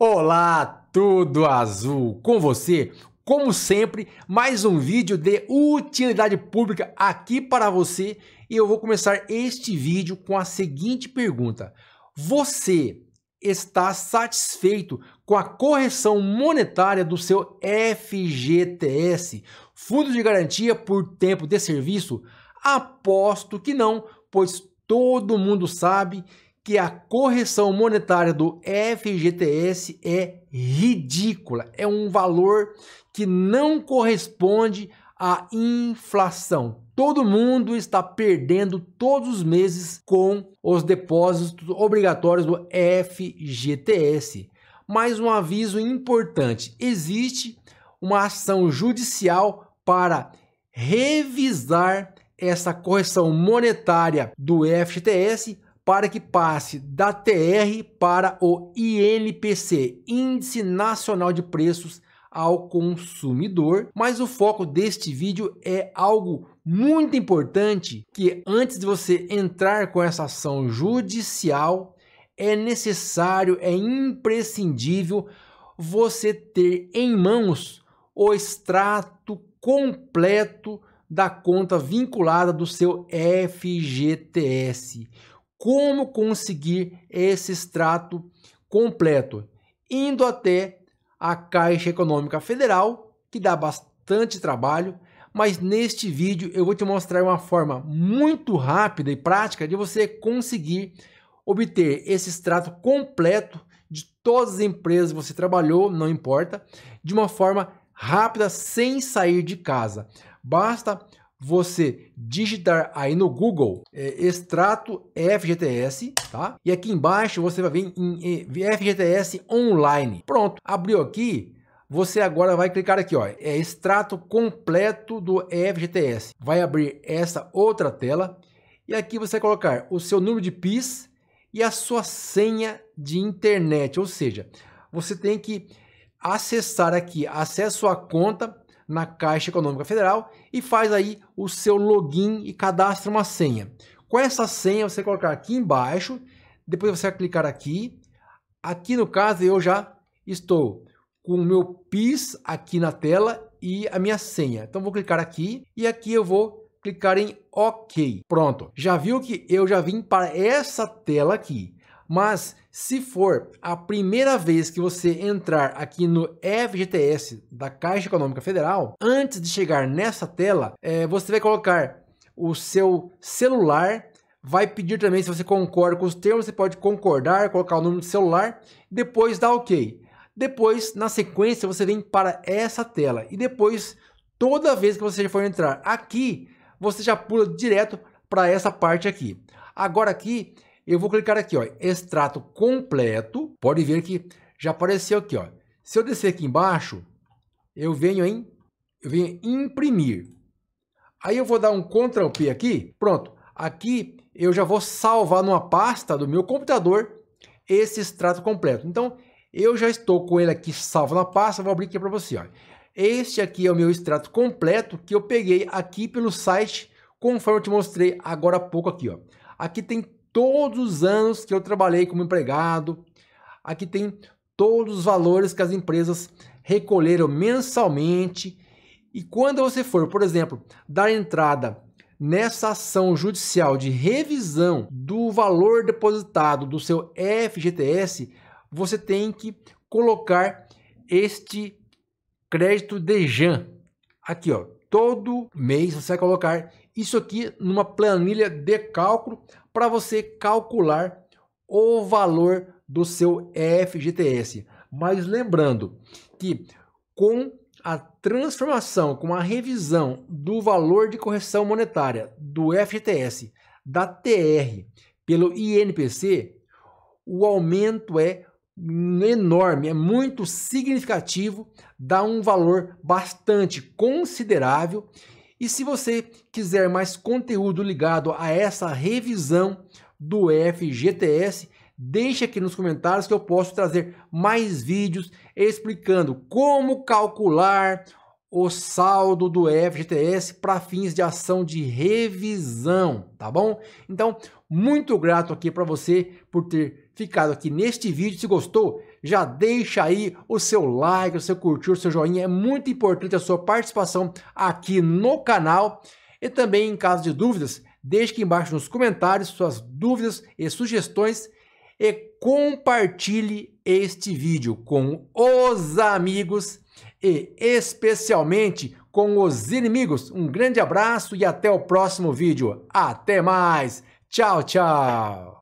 Olá, tudo azul com você. Como sempre, mais um vídeo de utilidade pública aqui para você e eu vou começar este vídeo com a seguinte pergunta: Você está satisfeito com a correção monetária do seu FGTS, Fundo de Garantia por Tempo de Serviço? Aposto que não, pois todo mundo sabe que a correção monetária do FGTS é ridícula. É um valor que não corresponde à inflação. Todo mundo está perdendo todos os meses com os depósitos obrigatórios do FGTS. Mais um aviso importante: existe uma ação judicial para revisar essa correção monetária do FGTS para que passe da TR para o INPC, Índice Nacional de Preços ao consumidor, mas o foco deste vídeo é algo muito importante que antes de você entrar com essa ação judicial, é necessário, é imprescindível você ter em mãos o extrato completo da conta vinculada do seu FGTS como conseguir esse extrato completo, indo até a Caixa Econômica Federal, que dá bastante trabalho, mas neste vídeo eu vou te mostrar uma forma muito rápida e prática de você conseguir obter esse extrato completo de todas as empresas que você trabalhou, não importa, de uma forma rápida, sem sair de casa. Basta você digitar aí no Google é, extrato FGTS, tá? E aqui embaixo você vai vir em FGTS online. Pronto, abriu aqui. Você agora vai clicar aqui, ó, é extrato completo do FGTS. Vai abrir essa outra tela e aqui você vai colocar o seu número de PIS e a sua senha de internet, ou seja, você tem que acessar aqui, acesso sua conta na Caixa Econômica Federal e faz aí o seu login e cadastra uma senha. Com essa senha você colocar aqui embaixo, depois você vai clicar aqui. Aqui no caso eu já estou com o meu PIS aqui na tela e a minha senha. Então vou clicar aqui e aqui eu vou clicar em OK. Pronto, já viu que eu já vim para essa tela aqui. Mas se for a primeira vez que você entrar aqui no FGTS da Caixa Econômica Federal, antes de chegar nessa tela, é, você vai colocar o seu celular, vai pedir também se você concorda com os termos, você pode concordar, colocar o número do celular, depois dá OK. Depois, na sequência, você vem para essa tela e depois, toda vez que você for entrar aqui, você já pula direto para essa parte aqui. Agora aqui eu vou clicar aqui, ó, extrato completo. Pode ver que já apareceu aqui, ó. Se eu descer aqui embaixo, eu venho em eu venho imprimir. Aí eu vou dar um Ctrl P aqui, pronto. Aqui eu já vou salvar numa pasta do meu computador esse extrato completo. Então, eu já estou com ele aqui salvo na pasta, vou abrir aqui para você. Ó. Este aqui é o meu extrato completo que eu peguei aqui pelo site, conforme eu te mostrei agora há pouco aqui. Ó. Aqui tem todos os anos que eu trabalhei como empregado. Aqui tem todos os valores que as empresas recolheram mensalmente. E quando você for, por exemplo, dar entrada nessa ação judicial de revisão do valor depositado do seu FGTS, você tem que colocar este crédito de Jan aqui, ó, todo mês você vai colocar isso aqui numa planilha de cálculo para você calcular o valor do seu FGTS. Mas lembrando que com a transformação, com a revisão do valor de correção monetária do FGTS da TR pelo INPC, o aumento é enorme, é muito significativo, dá um valor bastante considerável. E se você quiser mais conteúdo ligado a essa revisão do FGTS, deixe aqui nos comentários que eu posso trazer mais vídeos explicando como calcular o saldo do FGTS para fins de ação de revisão, tá bom? Então, muito grato aqui para você por ter ficado aqui neste vídeo. Se gostou, já deixa aí o seu like, o seu curtir, o seu joinha. É muito importante a sua participação aqui no canal. E também, em caso de dúvidas, deixe aqui embaixo nos comentários suas dúvidas e sugestões e compartilhe este vídeo com os amigos e especialmente com os inimigos. Um grande abraço e até o próximo vídeo. Até mais. Tchau, tchau.